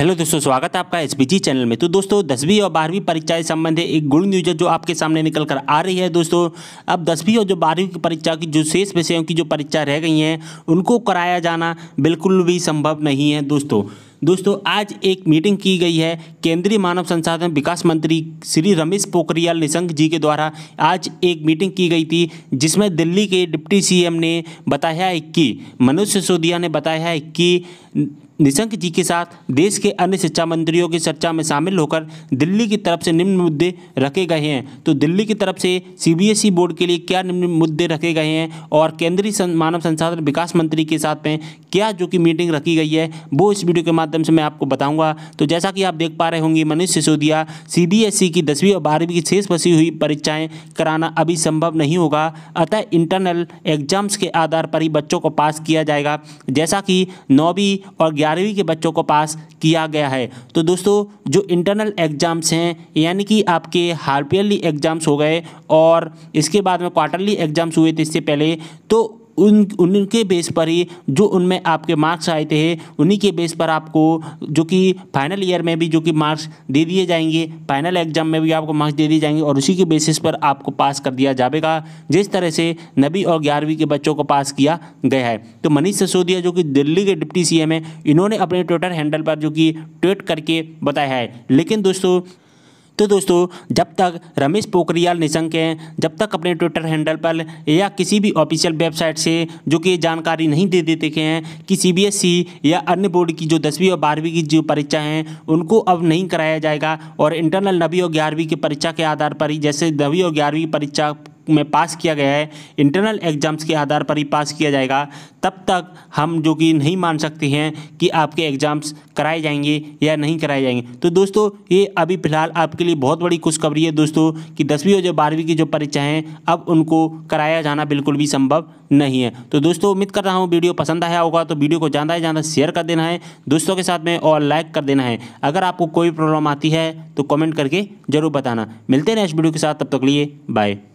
hello दोस्तों स्वागत है आपका एस चैनल में तो दोस्तों दसवीं और बारहवीं परीक्षा से संबंधित एक गुड न्यूज जो आपके सामने निकल कर आ रही है दोस्तों अब दसवीं और जो बारहवीं की परीक्षा की जो शेष विषयों की जो परीक्षा रह गई हैं उनको कराया जाना बिल्कुल भी संभव नहीं है दोस्तों दोस्तों आज एक मीटिंग की गई है केंद्रीय मानव संसाधन विकास मंत्री श्री रमेश पोखरियाल निशंक जी के द्वारा आज एक मीटिंग की गई थी जिसमें दिल्ली के डिप्टी सीएम ने बताया है कि मनोज सिसोदिया ने बताया है कि निशंक जी के साथ देश के अन्य शिक्षा मंत्रियों की चर्चा में शामिल होकर दिल्ली की तरफ से निम्न मुद्दे रखे गए हैं तो दिल्ली की तरफ से सीबीएसई e बोर्ड के लिए क्या निम्न मुद्दे रखे गए हैं और केंद्रीय मानव संसाधन विकास मंत्री के साथ में क्या जो कि मीटिंग रखी गई है वो इस वीडियो के माध्यम से मैं आपको बताऊँगा तो जैसा कि आप देख पा रहे होंगे मनीष सिसोदिया सी e की दसवीं और बारहवीं की शेष फंसी हुई परीक्षाएँ कराना अभी संभव नहीं होगा अतः इंटरनल एग्जाम्स के आधार पर ही बच्चों को पास किया जाएगा जैसा कि नौवीं और ग्यारहवीं के बच्चों को पास किया गया है तो दोस्तों जो इंटरनल एग्ज़ाम्स हैं यानी कि आपके हाफ ईयरली एग्ज़ाम्स हो गए और इसके बाद में क्वार्टरली एग्ज़ाम्स हुए थे इससे पहले तो उन उनके बेस पर ही जो उनमें आपके मार्क्स आए थे उन्हीं के बेस पर आपको जो कि फाइनल ईयर में भी जो कि मार्क्स दे दिए जाएंगे फाइनल एग्जाम में भी आपको मार्क्स दे दिए जाएंगे और उसी के बेसिस पर आपको पास कर दिया जाएगा जिस तरह से नबी और ग्यारहवीं के बच्चों को पास किया गया है तो मनीष सिसोदिया जो कि दिल्ली के डिप्टी सी है इन्होंने अपने ट्विटर हैंडल पर जो कि ट्वीट करके बताया है लेकिन दोस्तों तो दोस्तों जब तक रमेश पोखरियाल निशंक हैं जब तक अपने ट्विटर हैंडल पर या किसी भी ऑफिशियल वेबसाइट से जो कि जानकारी नहीं दे देते हैं कि सी e या अन्य बोर्ड की जो दसवीं और बारहवीं की जो परीक्षा हैं उनको अब नहीं कराया जाएगा और इंटरनल नवीं और ग्यारहवीं की परीक्षा के आधार पर ही जैसे नवी और ग्यारहवीं परीक्षा में पास किया गया है इंटरनल एग्जाम्स के आधार पर ही पास किया जाएगा तब तक हम जो कि नहीं मान सकते हैं कि आपके एग्ज़ाम्स कराए जाएंगे या नहीं कराए जाएंगे तो दोस्तों ये अभी फ़िलहाल आपके लिए बहुत बड़ी खुशखबरी है दोस्तों कि दसवीं और जो बारहवीं की जो परीक्षाएँ अब उनको कराया जाना बिल्कुल भी संभव नहीं है तो दोस्तों उम्मीद कर रहा हूँ वीडियो पसंद आया होगा तो वीडियो को ज़्यादा से ज़्यादा शेयर कर देना है दोस्तों के साथ में और लाइक कर देना है अगर आपको कोई प्रॉब्लम आती है तो कमेंट करके ज़रूर बताना मिलते हैं नेक्स्ट वीडियो के साथ तब तक लिए बाय